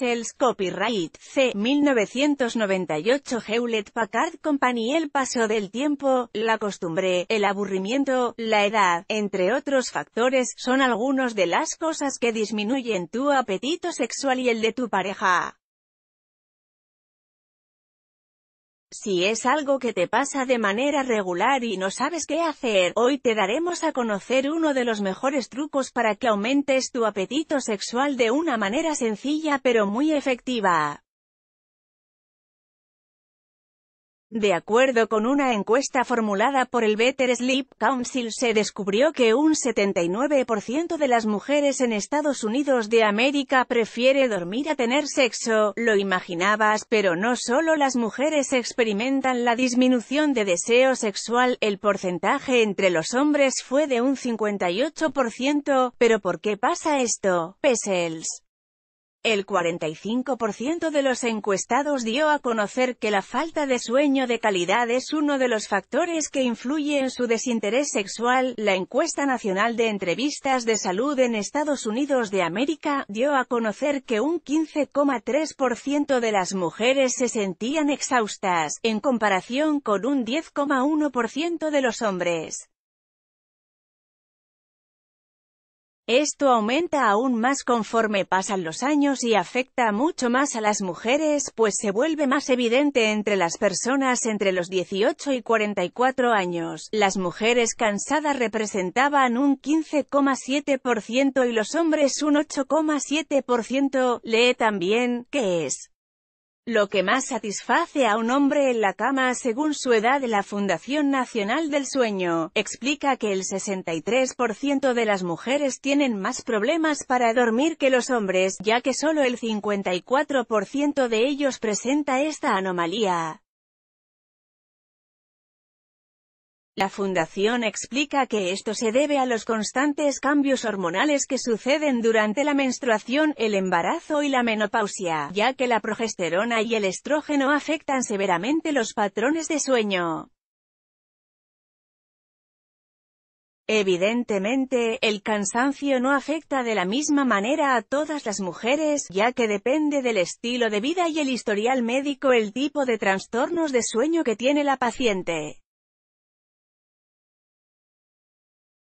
el Copyright C. 1998 Hewlett Packard Company El paso del tiempo, la costumbre, el aburrimiento, la edad, entre otros factores, son algunos de las cosas que disminuyen tu apetito sexual y el de tu pareja. Si es algo que te pasa de manera regular y no sabes qué hacer, hoy te daremos a conocer uno de los mejores trucos para que aumentes tu apetito sexual de una manera sencilla pero muy efectiva. De acuerdo con una encuesta formulada por el Better Sleep Council se descubrió que un 79% de las mujeres en Estados Unidos de América prefiere dormir a tener sexo, lo imaginabas, pero no solo las mujeres experimentan la disminución de deseo sexual, el porcentaje entre los hombres fue de un 58%, pero ¿por qué pasa esto? Pesels. El 45% de los encuestados dio a conocer que la falta de sueño de calidad es uno de los factores que influye en su desinterés sexual. La encuesta nacional de entrevistas de salud en Estados Unidos de América dio a conocer que un 15,3% de las mujeres se sentían exhaustas, en comparación con un 10,1% de los hombres. Esto aumenta aún más conforme pasan los años y afecta mucho más a las mujeres, pues se vuelve más evidente entre las personas entre los 18 y 44 años. Las mujeres cansadas representaban un 15,7% y los hombres un 8,7%. Lee también, ¿qué es? Lo que más satisface a un hombre en la cama según su edad de la Fundación Nacional del Sueño, explica que el 63% de las mujeres tienen más problemas para dormir que los hombres, ya que solo el 54% de ellos presenta esta anomalía. La fundación explica que esto se debe a los constantes cambios hormonales que suceden durante la menstruación, el embarazo y la menopausia, ya que la progesterona y el estrógeno afectan severamente los patrones de sueño. Evidentemente, el cansancio no afecta de la misma manera a todas las mujeres, ya que depende del estilo de vida y el historial médico el tipo de trastornos de sueño que tiene la paciente.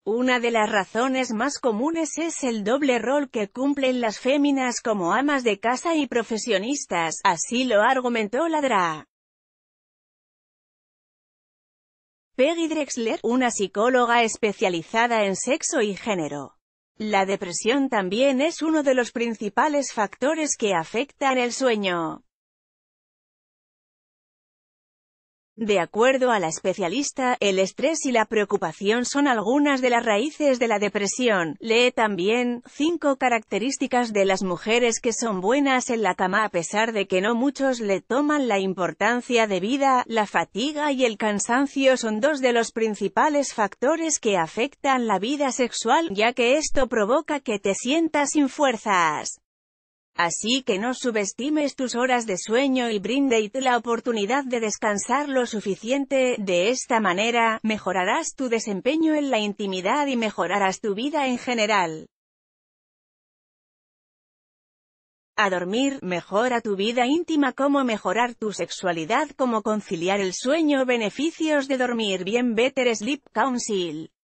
Una de las razones más comunes es el doble rol que cumplen las féminas como amas de casa y profesionistas, así lo argumentó la DRA. Peggy Drexler, una psicóloga especializada en sexo y género. La depresión también es uno de los principales factores que afectan el sueño. De acuerdo a la especialista, el estrés y la preocupación son algunas de las raíces de la depresión. Lee también, cinco características de las mujeres que son buenas en la cama a pesar de que no muchos le toman la importancia de vida, la fatiga y el cansancio son dos de los principales factores que afectan la vida sexual, ya que esto provoca que te sientas sin fuerzas. Así que no subestimes tus horas de sueño y brindate la oportunidad de descansar lo suficiente, de esta manera, mejorarás tu desempeño en la intimidad y mejorarás tu vida en general. A dormir, mejora tu vida íntima como mejorar tu sexualidad como conciliar el sueño beneficios de dormir bien Better Sleep Council